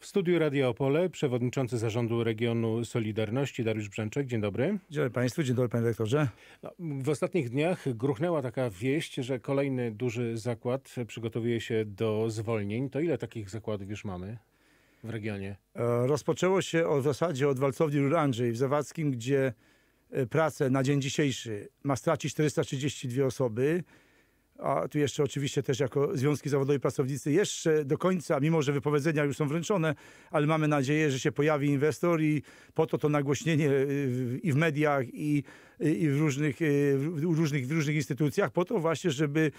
W studiu Radio Opole przewodniczący zarządu regionu Solidarności Dariusz Brzęczek. Dzień dobry. Dzień dobry Państwu, dzień dobry Panie Dyrektorze. No, w ostatnich dniach gruchnęła taka wieść, że kolejny duży zakład przygotowuje się do zwolnień. To ile takich zakładów już mamy? w regionie? E, rozpoczęło się w zasadzie od walcowni Rur Andrzej w Zawadzkim, gdzie e, pracę na dzień dzisiejszy ma stracić 432 osoby a tu jeszcze oczywiście też jako Związki Zawodowe Pracownicy jeszcze do końca, mimo że wypowiedzenia już są wręczone, ale mamy nadzieję, że się pojawi inwestor i po to to nagłośnienie y, i w mediach, i, y, i w, różnych, y, w, różnych, w różnych instytucjach, po to właśnie, żeby,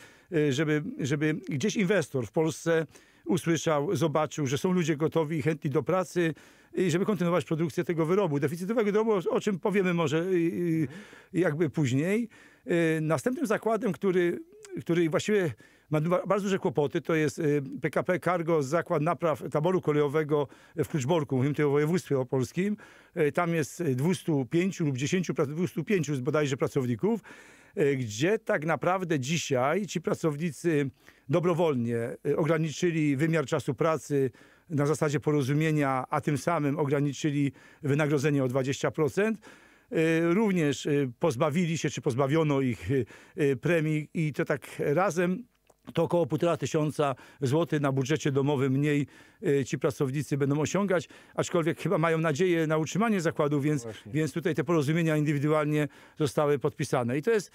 żeby, żeby gdzieś inwestor w Polsce usłyszał, zobaczył, że są ludzie gotowi i chętni do pracy, i żeby kontynuować produkcję tego wyrobu. Deficytowego wyrobu, o czym powiemy może y, y, y, jakby później. Następnym zakładem, który, który właściwie ma bardzo duże kłopoty. To jest PKP Cargo, zakład napraw taboru kolejowego w Kluczborku, mówimy tutaj o województwie opolskim. Tam jest 205 lub 10, 205 bodajże pracowników E, gdzie tak naprawdę dzisiaj ci pracownicy dobrowolnie e, ograniczyli wymiar czasu pracy na zasadzie porozumienia, a tym samym ograniczyli wynagrodzenie o 20% e, również pozbawili się, czy pozbawiono ich premii i to tak razem to około 1,5 tysiąca złotych na budżecie domowym mniej Y, ci pracownicy będą osiągać, aczkolwiek chyba mają nadzieję na utrzymanie zakładu, więc, więc tutaj te porozumienia indywidualnie zostały podpisane. I to jest,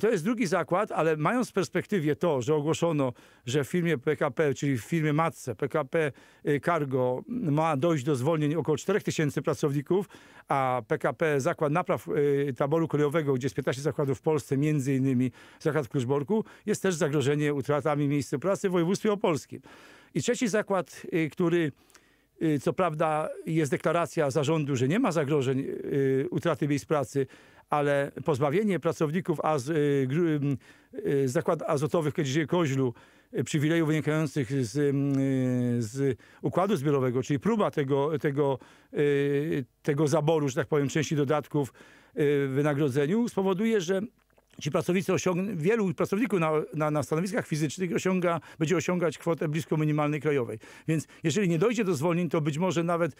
to jest drugi zakład, ale mając w perspektywie to, że ogłoszono, że w firmie PKP, czyli w firmie matce PKP y, Cargo ma dojść do zwolnień około 4000 pracowników, a PKP Zakład Napraw y, Taboru Kolejowego, gdzie jest 15 zakładów w Polsce, między innymi zakład w Kluczborku, jest też zagrożenie utratami miejsc pracy w województwie opolskim. I trzeci zakład, y, który y, co prawda jest deklaracja zarządu, że nie ma zagrożeń y, utraty miejsc pracy, ale pozbawienie pracowników az, mm, zakład azotowych Koźlu przywilejów wynikających z, z układu zbiorowego, czyli próba tego, tego, tego zaboru, że tak powiem, części dodatków wynagrodzeniu, spowoduje, że ci pracownicy osiągną, wielu pracowników na, na, na, stanowiskach fizycznych osiąga, będzie osiągać kwotę blisko minimalnej krajowej. Więc jeżeli nie dojdzie do zwolnień, to być może nawet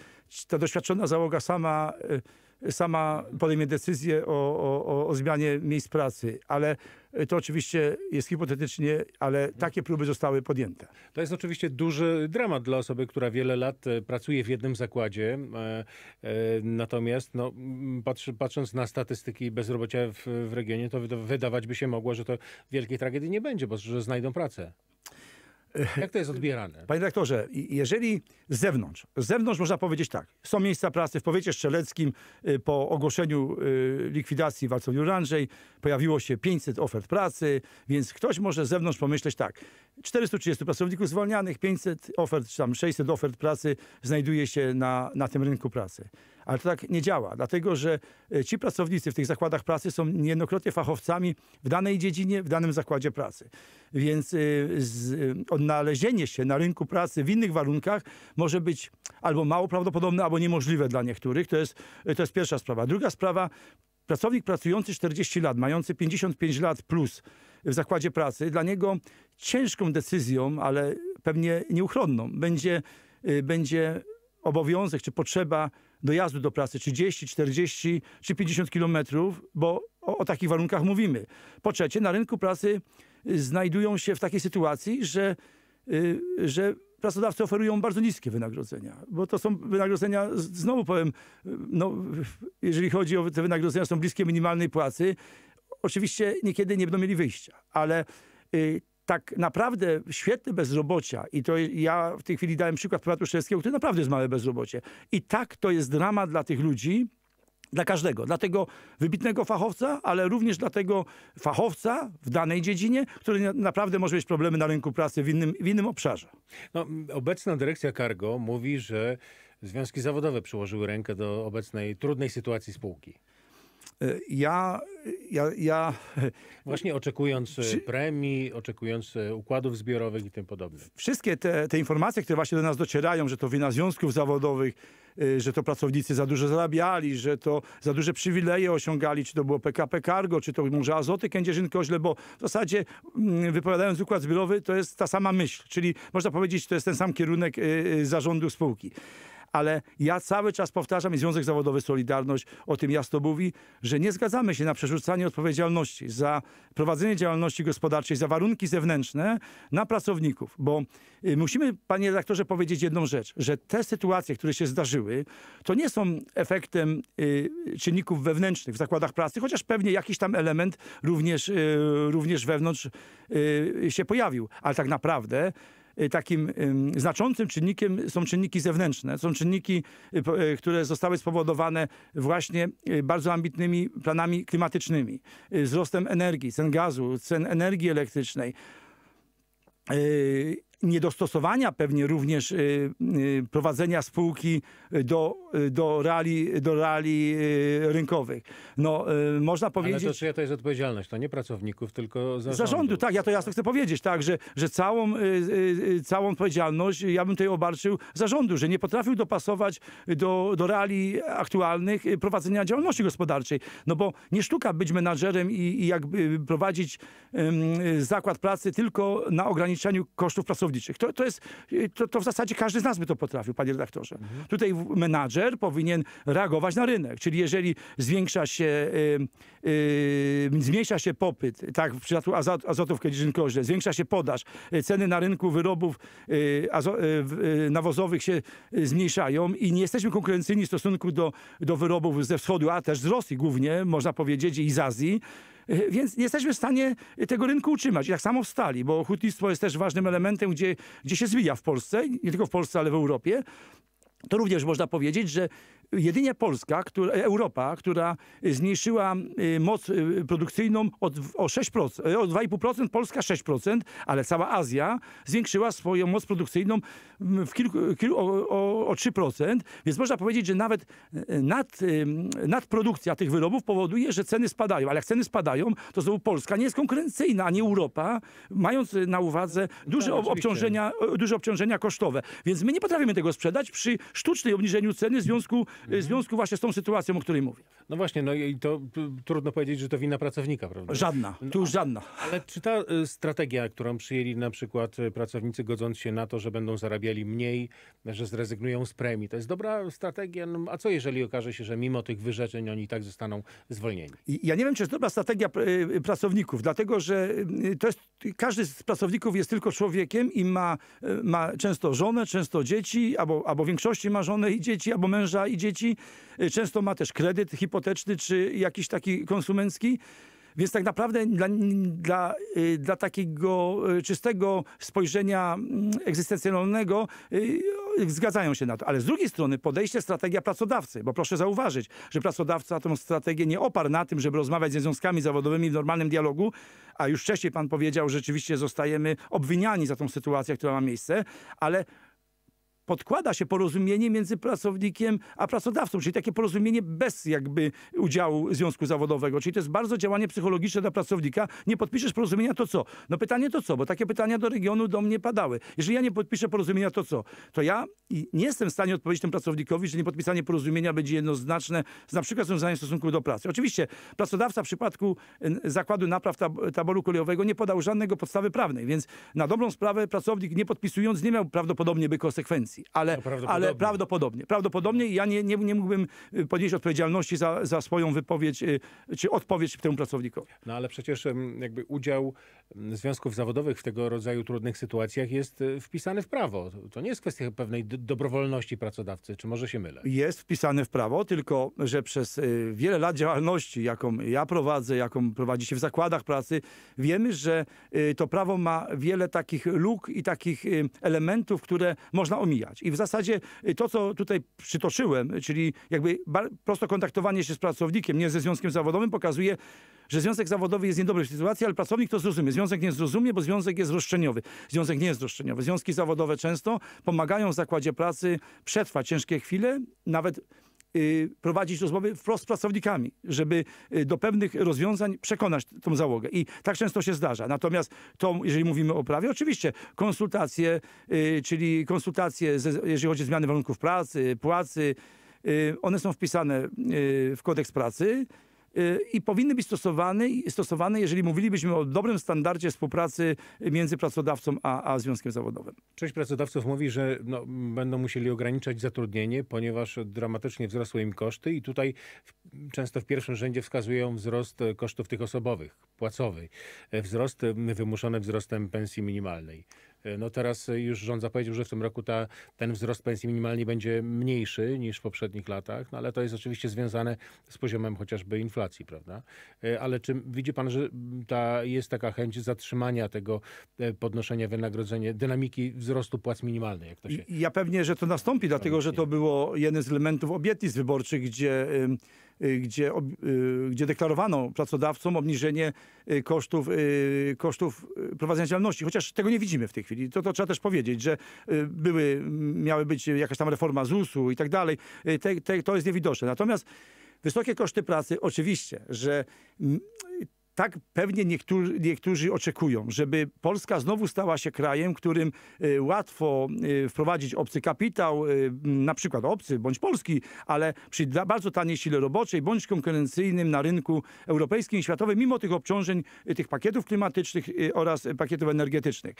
ta doświadczona załoga sama e, sama podejmie decyzję o, o, o zmianie miejsc pracy, ale to oczywiście jest hipotetycznie, ale takie próby zostały podjęte. To jest oczywiście duży dramat dla osoby, która wiele lat e, pracuje w jednym zakładzie. E, e, natomiast no, patrząc na statystyki bezrobocia w, w regionie, to wydawać by się mogło, że to wielkiej tragedii nie będzie, bo że znajdą pracę. Jak to jest odbierane? Panie dyrektorze, jeżeli z zewnątrz, z zewnątrz można powiedzieć tak, są miejsca pracy w powiecie strzeleckim y, po ogłoszeniu y, likwidacji Wacławiu pojawiło się 500 ofert pracy, więc ktoś może z zewnątrz pomyśleć tak, 430 pracowników zwolnianych, 500 ofert, czy tam 600 ofert pracy znajduje się na, na tym rynku pracy. Ale to tak nie działa, dlatego że y, ci pracownicy w tych zakładach pracy są niejednokrotnie fachowcami w danej dziedzinie, w danym zakładzie pracy. Więc z, od odnalezienie się na rynku pracy w innych warunkach może być albo mało prawdopodobne, albo niemożliwe dla niektórych. To jest, to jest pierwsza sprawa. Druga sprawa, pracownik pracujący 40 lat, mający 55 lat plus w zakładzie pracy, dla niego ciężką decyzją, ale pewnie nieuchronną, będzie, y, będzie obowiązek czy potrzeba dojazdu do pracy 30, 40 czy 50 kilometrów, bo o, o takich warunkach mówimy. Po trzecie, na rynku pracy znajdują się w takiej sytuacji, że, y, że pracodawcy oferują bardzo niskie wynagrodzenia, bo to są wynagrodzenia, znowu powiem, no, jeżeli chodzi o te wynagrodzenia, są bliskie minimalnej płacy. Oczywiście niekiedy nie będą mieli wyjścia, ale y, tak naprawdę świetne bezrobocia, i to ja w tej chwili dałem przykład powiatu szczeckiego, który naprawdę jest małe bezrobocie, i tak to jest drama dla tych ludzi, dla każdego. Dla tego wybitnego fachowca, ale również dla tego fachowca w danej dziedzinie, który naprawdę może mieć problemy na rynku pracy w innym, w innym obszarze. No, obecna dyrekcja Cargo mówi, że związki zawodowe przyłożyły rękę do obecnej trudnej sytuacji spółki. Y, ja, ja, ja... Właśnie oczekując y, premii, oczekując y, układów zbiorowych i tym podobne. Wszystkie te, te informacje, które właśnie do nas docierają, że to wina związków zawodowych, że to pracownicy za dużo zarabiali, że to za duże przywileje osiągali, czy to było PKP Cargo, czy to może Azoty Kędzierzyn-Koźle, bo w zasadzie mm, wypowiadając układ zbiorowy, to jest ta sama myśl, czyli można powiedzieć, to jest ten sam kierunek zarządu spółki ale ja cały czas powtarzam i Związek Zawodowy Solidarność o tym jasno mówi, że nie zgadzamy się na przerzucanie odpowiedzialności za prowadzenie działalności gospodarczej, za warunki zewnętrzne na pracowników, bo y, musimy, panie redaktorze, powiedzieć jedną rzecz, że te sytuacje, które się zdarzyły, to nie są efektem y, czynników wewnętrznych w zakładach pracy, chociaż pewnie jakiś tam element również, y, również wewnątrz się pojawił, ale tak naprawdę Y, takim znaczącym czynnikiem są czynniki zewnętrzne. Są czynniki, y, y, które zostały spowodowane właśnie bardzo ambitnymi planami klimatycznymi, wzrostem energii, cen gazu, cen energii elektrycznej niedostosowania pewnie również y, y, prowadzenia spółki y, do, do reali, do reali rynkowych. No, można powiedzieć... Ale to czyja to jest odpowiedzialność? To nie pracowników, tylko zarządu. Zarządu, tak. Ja to jasno chcę powiedzieć, tak, że, że całą, całą odpowiedzialność ja bym tutaj obarczył zarządu, że nie potrafił dopasować do, do reali aktualnych prowadzenia działalności gospodarczej. No bo nie sztuka być menadżerem i, i jakby prowadzić zakład pracy tylko na ograniczaniu kosztów pracowników to, to, jest, y, to, to w zasadzie każdy z nas by to potrafił, panie redaktorze. Mhm. Tutaj menadżer powinien reagować na rynek, czyli jeżeli zwiększa się, y, y, zmniejsza się popyt, tak w przypadku azot, azotów w zwiększa się podaż, y, ceny na rynku wyrobów y, azo, y, nawozowych się zmniejszają i nie jesteśmy konkurencyjni w stosunku do, do wyrobów ze wschodu, a też z Rosji głównie, można powiedzieć, i z Azji, E, więc nie jesteśmy w stanie e, tego rynku utrzymać. I tak samo w stali, bo hutnictwo jest też ważnym elementem, gdzie, gdzie się zwija w Polsce, nie tylko w Polsce, ale w Europie. To również można powiedzieć, że jedynie Polska, która, Europa, która zmniejszyła y, moc y, produkcyjną o 6%, y, o 2,5%, Polska 6%, ale cała Azja zwiększyła swoją moc produkcyjną mm, w kilku, kilku, o, o, 3%, więc można powiedzieć, że nawet nad, nadprodukcja tych wyrobów powoduje, że ceny spadają, ale jak ceny spadają, to znowu Polska nie jest konkurencyjna, nie Europa, mając na uwadze duże tak, obciążenia, duże obciążenia kosztowe. Więc my nie potrafimy tego sprzedać przy sztucznej obniżeniu ceny w związku w związku właśnie z tą sytuacją, o której mówię. No właśnie, no i to trudno powiedzieć, że to wina pracownika, prawda? Żadna, no tu już żadna. Ale czy ta y, strategia, którą przyjęli na przykład y, pracownicy godząc się na to, że będą zarabiali mniej, że zrezygnują z premii, to jest dobra strategia? No, a co jeżeli okaże się, że mimo tych wyrzeczeń oni i tak zostaną zwolnieni? Ja nie wiem, czy jest dobra strategia y, pracowników, dlatego że to jest, każdy z pracowników jest tylko człowiekiem i ma, ma często żonę, często dzieci, albo, albo w większości ma żonę i dzieci, albo męża i dzieci. Często ma też kredyt, hipoteczny hipoteczny czy jakiś taki konsumencki. Więc tak naprawdę dla, dla, y, dla takiego y, czystego spojrzenia mm, egzystencjonalnego y, zgadzają się na to. Ale z drugiej strony podejście strategia pracodawcy, bo proszę zauważyć, że pracodawca tą strategię nie oparł na tym, żeby rozmawiać ze związkami zawodowymi w normalnym dialogu, a już wcześniej pan powiedział, że rzeczywiście zostajemy obwiniani za tą sytuację, która ma miejsce, ale podkłada się porozumienie między pracownikiem a pracodawcą, czyli takie porozumienie bez jakby udziału związku zawodowego. Czyli to jest bardzo działanie psychologiczne dla pracownika. Nie podpiszesz porozumienia, to co? No pytanie to co? Bo takie pytania do regionu do mnie padały. Jeżeli ja nie podpiszę porozumienia, to co? To ja nie jestem w stanie odpowiedzieć tym pracownikowi, że niepodpisanie porozumienia będzie jednoznaczne z na przykład związaniem stosunku do pracy. Oczywiście pracodawca w przypadku zakładu napraw taboru kolejowego nie podał żadnego podstawy prawnej, więc na dobrą sprawę pracownik nie podpisując nie miał prawdopodobnie by konsekwencji ale, no, prawdopodobnie. ale prawdopodobnie. Prawdopodobnie ja nie, nie, nie mógłbym y, podnieść odpowiedzialności za, za swoją wypowiedź y, czy odpowiedź temu pracownikowi. No ale przecież jakby udział związków zawodowych w tego rodzaju trudnych sytuacjach jest y, wpisany w prawo. To nie jest kwestia pewnej dobrowolności pracodawcy, czy może się mylę? Jest wpisane w prawo, tylko że przez wiele lat działalności, jaką ja prowadzę, jaką prowadzi się w zakładach pracy, wiemy, że to prawo ma wiele takich luk i takich elementów, które można omijać rozwijać. I w zasadzie y, to, co tutaj przytoczyłem, czyli jakby prosto kontaktowanie się z pracownikiem, nie ze związkiem zawodowym, pokazuje, że związek zawodowy jest niedobry w sytuacji, ale pracownik to zrozumie. Związek nie zrozumie, bo związek jest roszczeniowy. Związek nie jest roszczeniowy. Związki zawodowe często pomagają w zakładzie pracy przetrwać ciężkie chwile, nawet Y, prowadzić rozmowy wprost z pracownikami, żeby y, do pewnych rozwiązań przekonać tą załogę. I tak często się zdarza. Natomiast to, jeżeli mówimy o prawie, oczywiście konsultacje, y, czyli konsultacje, jeżeli chodzi o zmiany warunków pracy, płacy, one są wpisane w kodeks pracy. Y, i powinny być stosowane, stosowane, jeżeli mówilibyśmy o dobrym standardzie współpracy między pracodawcą a, a związkiem zawodowym. Część pracodawców mówi, że no, będą musieli ograniczać zatrudnienie, ponieważ dramatycznie wzrosły im koszty i tutaj często w pierwszym rzędzie wskazują wzrost kosztów tych osobowych, płacowych, e, wzrost wymuszony wzrostem pensji minimalnej. E, no teraz e, już rząd zapowiedział, że w tym roku ta, ten wzrost pensji minimalnej będzie mniejszy niż w poprzednich latach, no ale to jest oczywiście związane z poziomem chociażby inflacji, prawda? E, ale czy widzi pan, że ta, jest taka chęć zatrzymania tego podnoszenia wynagrodzenia, dynamiki wzrostu płac minimalnych, jak to się... Ja pewnie, że to nastąpi, dlatego że to było jeden z elementów obietnic wyborczych, gdzie y, gdzie, y, gdzie deklarowano pracodawcom obniżenie y, kosztów, kosztów prowadzenia działalności, chociaż tego nie widzimy w tej chwili chwili. To, to trzeba też powiedzieć, że y, były, miały być jakaś tam reforma ZUS-u i tak dalej. Y, te, te, to jest niewidoczne. Natomiast wysokie koszty pracy, oczywiście, że tak pewnie niektórzy, niektórzy, oczekują, żeby Polska znowu stała się krajem, którym y, łatwo wprowadzić obcy kapitał, na przykład obcy bądź polski, ale przy bardzo taniej sile roboczej bądź konkurencyjnym na rynku europejskim i światowym, mimo tych obciążeń, tych pakietów klimatycznych oraz pakietów energetycznych.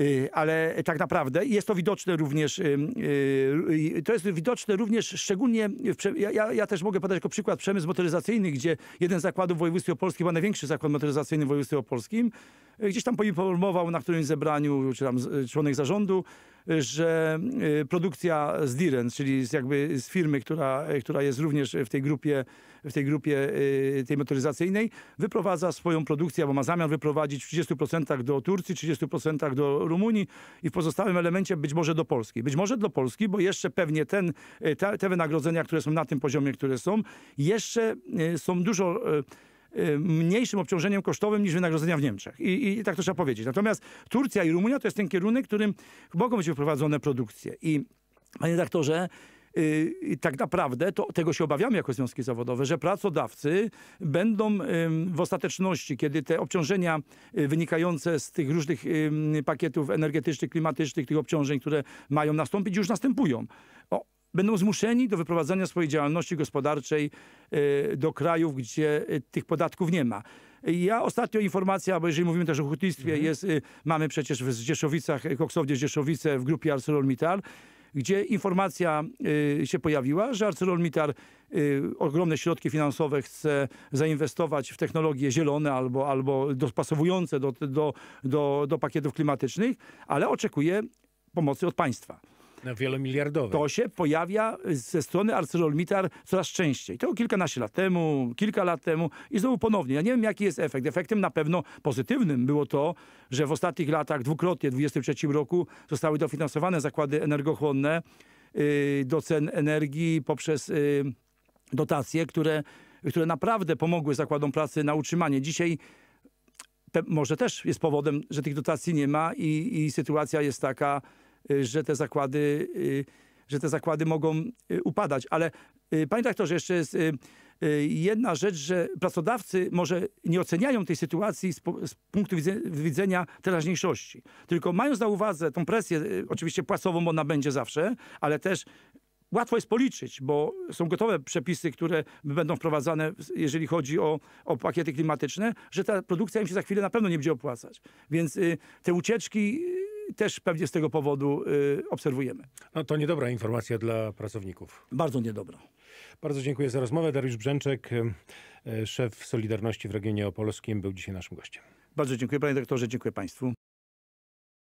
Y, ale tak naprawdę jest to widoczne również, y, y, to jest widoczne również szczególnie, w, ja, ja, też mogę podać jako przykład przemysł motoryzacyjny, gdzie jeden z zakładów w województwie opolskim, a największy zakład motoryzacyjny w województwie opolskim, E, gdzieś tam poinformował na którymś zebraniu, czy tam e, członek zarządu, e, że produkcja z Direns, czyli z jakby z firmy, która, która jest również w tej grupie, w tej grupie tej motoryzacyjnej, wyprowadza swoją produkcję, bo ma zamiar wyprowadzić w 30% do Turcji, 30% do Rumunii i w pozostałym elemencie być może do Polski. Być może do Polski, bo jeszcze pewnie ten, te, te wynagrodzenia, które są na tym poziomie, które są, jeszcze są dużo Y, mniejszym obciążeniem kosztowym niż wynagrodzenia w Niemczech. I, I, tak to trzeba powiedzieć. Natomiast Turcja i Rumunia to jest ten kierunek, którym mogą być wprowadzone produkcje. I panie doktorze, y, i tak naprawdę to, tego się obawiamy jako związki zawodowe, że pracodawcy będą y, w ostateczności, kiedy te obciążenia wynikające z tych różnych pakietów energetycznych, klimatycznych, tych obciążeń, które mają nastąpić, już następują. O, będą zmuszeni do wyprowadzania swojej działalności gospodarczej e, do krajów, gdzie e, tych podatków nie ma. Ja ostatnio informacja, bo jeżeli mówimy też o hutnictwie, mhm. jest, y, mamy przecież w Rzeszowicach, y, koksownie Rzeszowice w grupie ArcelorMittal, gdzie informacja y, się pojawiła, że ArcelorMittal y, ogromne środki finansowe chce zainwestować w technologie zielone albo, albo dopasowujące do, do, do, do pakietów klimatycznych, ale oczekuje pomocy od państwa. No, wielomiliardowe. To się pojawia ze strony ArcelorMittal coraz częściej. To kilkanaście lat temu, kilka lat temu i znowu ponownie. Ja nie wiem, jaki jest efekt. Efektem na pewno pozytywnym było to, że w ostatnich latach dwukrotnie, w 2023 roku zostały dofinansowane zakłady energochłonne yy, do cen energii poprzez yy, dotacje, które, które naprawdę pomogły zakładom pracy na utrzymanie. Dzisiaj te, może też jest powodem, że tych dotacji nie ma i, i sytuacja jest taka, Y, że te zakłady, y, że te zakłady mogą y, upadać. Ale panie że jeszcze jest jedna rzecz, że pracodawcy może nie oceniają tej sytuacji z, z punktu widzenia teraźniejszości, tylko mając na uwadze tą presję, oczywiście płacową, bo ona będzie zawsze, ale też łatwo jest policzyć, bo są gotowe przepisy, które będą wprowadzane, jeżeli chodzi o, o pakiety klimatyczne, że ta produkcja im się za chwilę na pewno nie będzie opłacać. Więc y, te ucieczki też pewnie z tego powodu y, obserwujemy. No to niedobra informacja dla pracowników. Bardzo niedobra. Bardzo dziękuję za rozmowę. Dariusz Brzęczek, y, y, szef Solidarności w regionie opolskim, był dzisiaj naszym gościem. Bardzo dziękuję panie doktorze, dziękuję państwu.